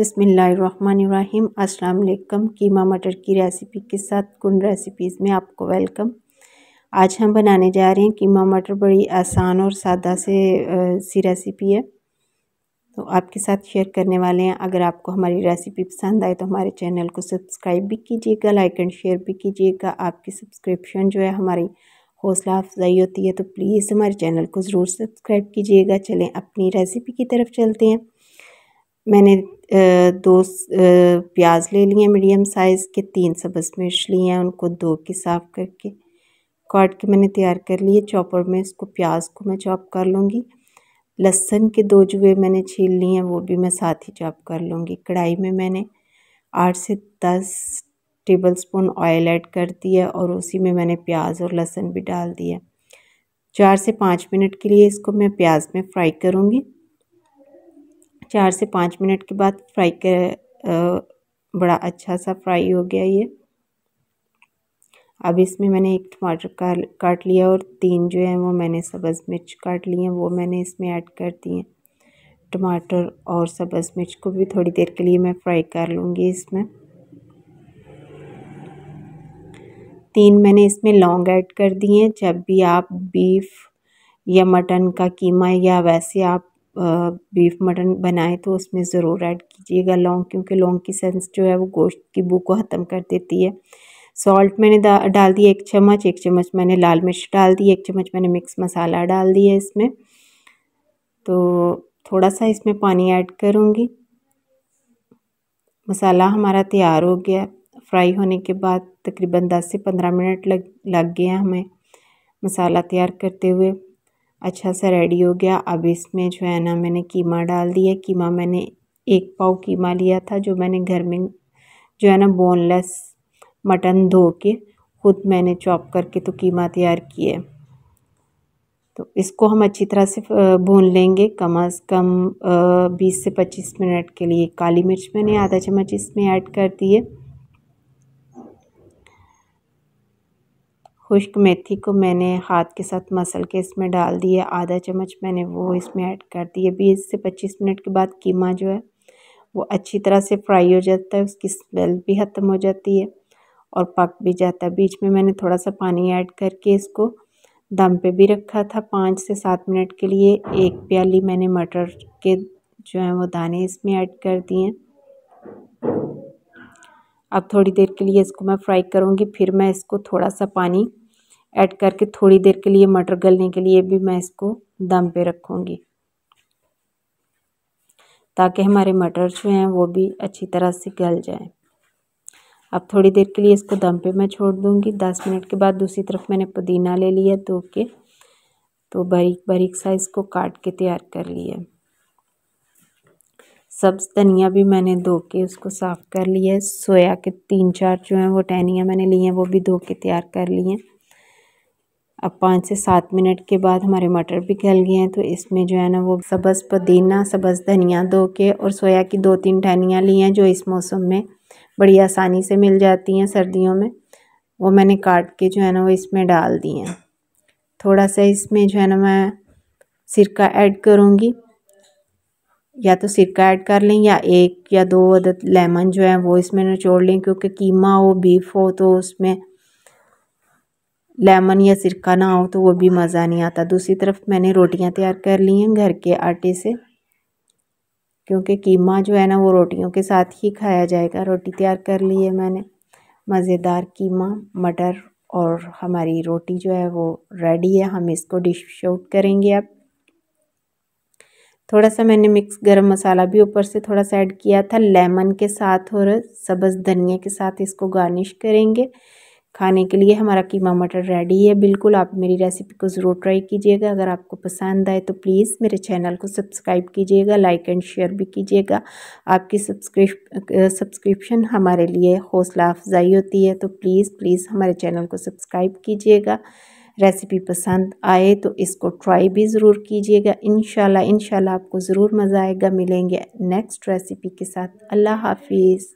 बसमीम् अल्लाम कीमा मटर की रेसिपी के साथ कुन रेसिपीज़ में आपको वेलकम आज हम बनाने जा रहे हैं कीमा मटर बड़ी आसान और सादा से सी रेसिपी है तो आपके साथ शेयर करने वाले हैं अगर आपको हमारी रेसिपी पसंद आए तो हमारे चैनल को सब्सक्राइब भी कीजिएगा लाइक एंड शेयर भी कीजिएगा आपकी सब्सक्रिप्शन जो है हमारी हौसला अफजाई होती है तो प्लीज़ हमारे चैनल को ज़रूर सब्सक्राइब कीजिएगा चलें अपनी रेसिपी की तरफ चलते हैं मैंने दो प्याज ले लिए मीडियम साइज़ के तीन सब्ज़ मिर्च लिए हैं उनको दो के साफ़ करके काट के मैंने तैयार कर लिए चॉपर में इसको प्याज को मैं चॉप कर लूँगी लहसन के दो जुए मैंने छील लिए हैं वो भी मैं साथ ही चॉप कर लूँगी कढ़ाई में मैंने आठ से दस टेबल स्पून ऑयल ऐड कर दिया और उसी में मैंने प्याज और लहसुन भी डाल दिया चार से पाँच मिनट के लिए इसको मैं प्याज में फ्राई करूँगी चार से पाँच मिनट के बाद फ्राई कर बड़ा अच्छा सा फ्राई हो गया ये अब इसमें मैंने एक टमाटर का काट लिया और तीन जो है वो मैंने सब्ज़ मिर्च काट ली हैं वो मैंने इसमें ऐड कर दी हैं टमाटर और सब्ज़ मिर्च को भी थोड़ी देर के लिए मैं फ्राई कर लूँगी इसमें तीन मैंने इसमें लौंग ऐड कर दिए हैं जब भी आप बीफ या मटन का कीमा या वैसे आप बीफ मटन बनाए तो उसमें ज़रूर ऐड कीजिएगा लौंग क्योंकि लौंग की सेंस जो है वो गोश्त की बू को ख़त्म कर देती है सॉल्ट मैंने डाल दिया एक चम्मच एक चम्मच मैंने लाल मिर्च डाल दी एक चम्मच मैंने मिक्स मसाला डाल दिया इसमें तो थोड़ा सा इसमें पानी ऐड करूँगी मसाला हमारा तैयार हो गया फ्राई होने के बाद तकरीबन 10 से 15 मिनट लग लग गया हमें मसाला तैयार करते हुए अच्छा सा रेडी हो गया अब इसमें जो है ना मैंने कीमा डाल दिया कीमा मैंने एक पाव कीमा लिया था जो मैंने घर में जो है ना बोनलेस मटन धो के खुद मैंने चॉप करके तो कीमा तैयार है तो इसको हम अच्छी तरह से भून लेंगे कम अज़ कम बीस से पच्चीस मिनट के लिए काली मिर्च मैंने आधा चम्मच इसमें ऐड कर दिए खुश्क मेथी को मैंने हाथ के साथ मसल के इसमें डाल दिया आधा चम्मच मैंने वो इसमें ऐड कर दिया बीस से पच्चीस मिनट के बाद कीमा जो है वो अच्छी तरह से फ्राई हो जाता है उसकी स्मेल भी ख़त्म हो जाती है और पक भी जाता है बीच में मैंने थोड़ा सा पानी ऐड करके इसको दम पे भी रखा था पाँच से सात मिनट के लिए एक प्याली मैंने मटर के जो है वो दाने इसमें ऐड कर दिए अब थोड़ी देर के लिए इसको मैं फ्राई करूँगी फिर मैं इसको थोड़ा सा पानी ऐड करके थोड़ी देर के लिए मटर गलने के लिए भी मैं इसको दम पे रखूँगी ताकि हमारे मटर जो हैं वो भी अच्छी तरह से गल जाए अब थोड़ी देर के लिए इसको दम पे मैं छोड़ दूँगी दस मिनट के बाद दूसरी तरफ मैंने पुदीना ले लिया धो के तो बारीक बारीक साइज को काट के तैयार कर लिया सब्ज़ धनिया भी मैंने धो के उसको साफ़ कर लिया सोया के तीन चार जो हैं वो टहनियाँ मैंने ली हैं वो भी धो के तैयार कर लिए अब पाँच से सात मिनट के बाद हमारे मटर भी गल गए हैं तो इसमें जो है ना वो सब्ज़ पुदीना सब्ज़ धनिया दो के और सोया की दो तीन टहनियाँ ली हैं जो इस मौसम में बड़ी आसानी से मिल जाती हैं सर्दियों में वो मैंने काट के जो है ना वो इसमें डाल दी हैं थोड़ा सा इसमें जो है ना मैं सिरका ऐड करूँगी या तो सिरका ऐड कर लें या एक या दो अदद लेमन जो है वो इसमें निचोड़ लें क्योंकि कीमा हो बीफ हो तो उसमें लेमन या सिरका ना हो तो वो भी मज़ा नहीं आता दूसरी तरफ मैंने रोटियां तैयार कर ली हैं घर के आटे से क्योंकि कीमा जो है ना वो रोटियों के साथ ही खाया जाएगा रोटी तैयार कर ली है मैंने मज़ेदार कीमा मटर और हमारी रोटी जो है वो रेडी है हम इसको डिश आउट करेंगे अब थोड़ा सा मैंने मिक्स गरम मसाला भी ऊपर से थोड़ा सा ऐड किया था लेमन के साथ और सब्ज़ धनिया के साथ इसको गार्निश करेंगे खाने के लिए हमारा कीमा मटर रेडी है बिल्कुल आप मेरी रेसिपी को ज़रूर ट्राई कीजिएगा अगर आपको पसंद आए तो प्लीज़ मेरे चैनल को सब्सक्राइब कीजिएगा लाइक एंड शेयर भी कीजिएगा आपकी सब्सक्रिप सब्सक्रिप्शन हमारे लिए हौसला अफजाई होती है तो प्लीज़ प्लीज़ हमारे चैनल को सब्सक्राइब कीजिएगा रेसिपी पसंद आए तो इसको ट्राई भी ज़रूर कीजिएगा इन शाला आपको ज़रूर मज़ा आएगा मिलेंगे नेक्स्ट रेसिपी के साथ अल्लाह हाफिज़